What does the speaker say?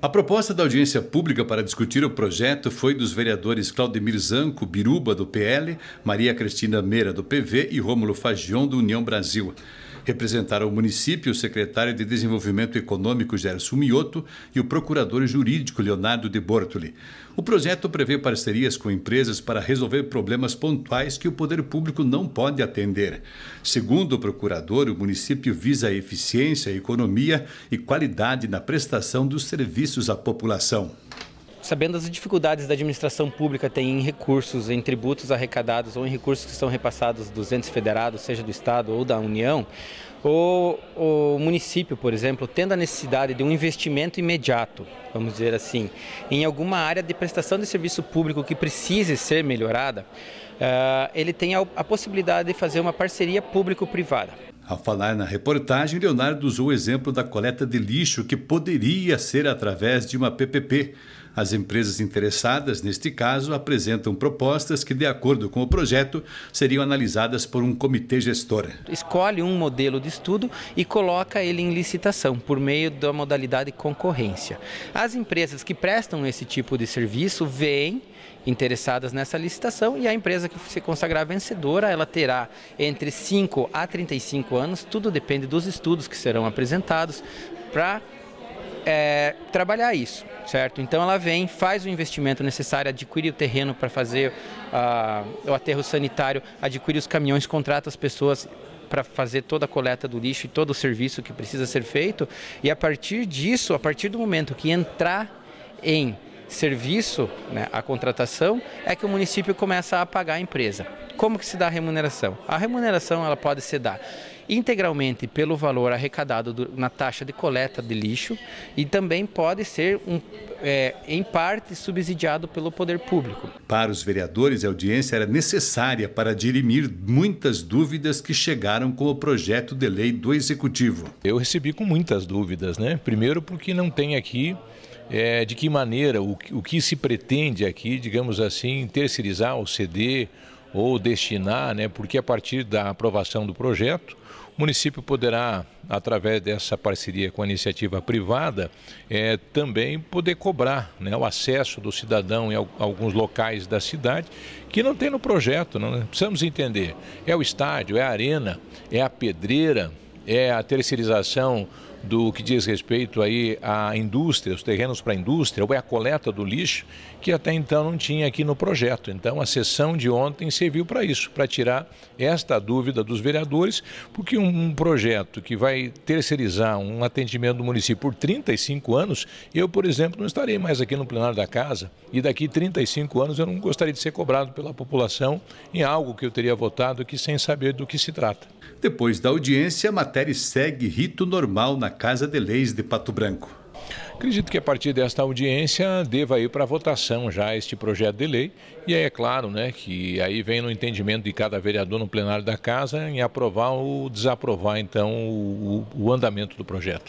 A proposta da audiência pública para discutir o projeto foi dos vereadores Claudemir Zanco Biruba, do PL, Maria Cristina Meira, do PV e Rômulo Fagion, do União Brasil. Representaram o município o secretário de Desenvolvimento Econômico Gerson Mioto e o procurador jurídico Leonardo de Bortoli. O projeto prevê parcerias com empresas para resolver problemas pontuais que o poder público não pode atender. Segundo o procurador, o município visa a eficiência, economia e qualidade na prestação dos serviços à população sabendo as dificuldades da administração pública tem em recursos, em tributos arrecadados ou em recursos que são repassados dos entes federados, seja do Estado ou da União, o, o município, por exemplo, tendo a necessidade de um investimento imediato, vamos dizer assim, em alguma área de prestação de serviço público que precise ser melhorada, uh, ele tem a, a possibilidade de fazer uma parceria público-privada. Ao falar na reportagem, Leonardo usou o exemplo da coleta de lixo que poderia ser através de uma PPP. As empresas interessadas, neste caso, apresentam propostas que, de acordo com o projeto, seriam analisadas por um comitê gestor. Escolhe um modelo de estudo e coloca ele em licitação por meio da modalidade concorrência. As empresas que prestam esse tipo de serviço vêm interessadas nessa licitação e a empresa que se consagrar vencedora, ela terá entre 5 a 35 anos, tudo depende dos estudos que serão apresentados para é, trabalhar isso, certo? Então ela vem, faz o investimento necessário, adquire o terreno para fazer uh, o aterro sanitário, adquire os caminhões, contrata as pessoas para fazer toda a coleta do lixo e todo o serviço que precisa ser feito. E a partir disso, a partir do momento que entrar em serviço, né, a contratação, é que o município começa a pagar a empresa. Como que se dá a remuneração? A remuneração ela pode ser dada integralmente pelo valor arrecadado do, na taxa de coleta de lixo e também pode ser, um, é, em parte, subsidiado pelo poder público. Para os vereadores, a audiência era necessária para dirimir muitas dúvidas que chegaram com o projeto de lei do Executivo. Eu recebi com muitas dúvidas, né? Primeiro, porque não tem aqui. É, de que maneira o, o que se pretende aqui, digamos assim, terceirizar ou ceder ou destinar, né, porque a partir da aprovação do projeto, o município poderá, através dessa parceria com a iniciativa privada, é, também poder cobrar né, o acesso do cidadão em alguns locais da cidade que não tem no projeto. Não, né? Precisamos entender: é o estádio, é a arena, é a pedreira, é a terceirização do que diz respeito aí à indústria, os terrenos para a indústria, ou é a coleta do lixo, que até então não tinha aqui no projeto. Então, a sessão de ontem serviu para isso, para tirar esta dúvida dos vereadores, porque um projeto que vai terceirizar um atendimento do município por 35 anos, eu, por exemplo, não estarei mais aqui no plenário da casa, e daqui 35 anos eu não gostaria de ser cobrado pela população em algo que eu teria votado aqui sem saber do que se trata. Depois da audiência, a matéria segue rito normal na na Casa de Leis de Pato Branco. Acredito que a partir desta audiência deva ir para votação já este projeto de lei. E aí é claro né, que aí vem no entendimento de cada vereador no plenário da Casa em aprovar ou desaprovar então o, o andamento do projeto.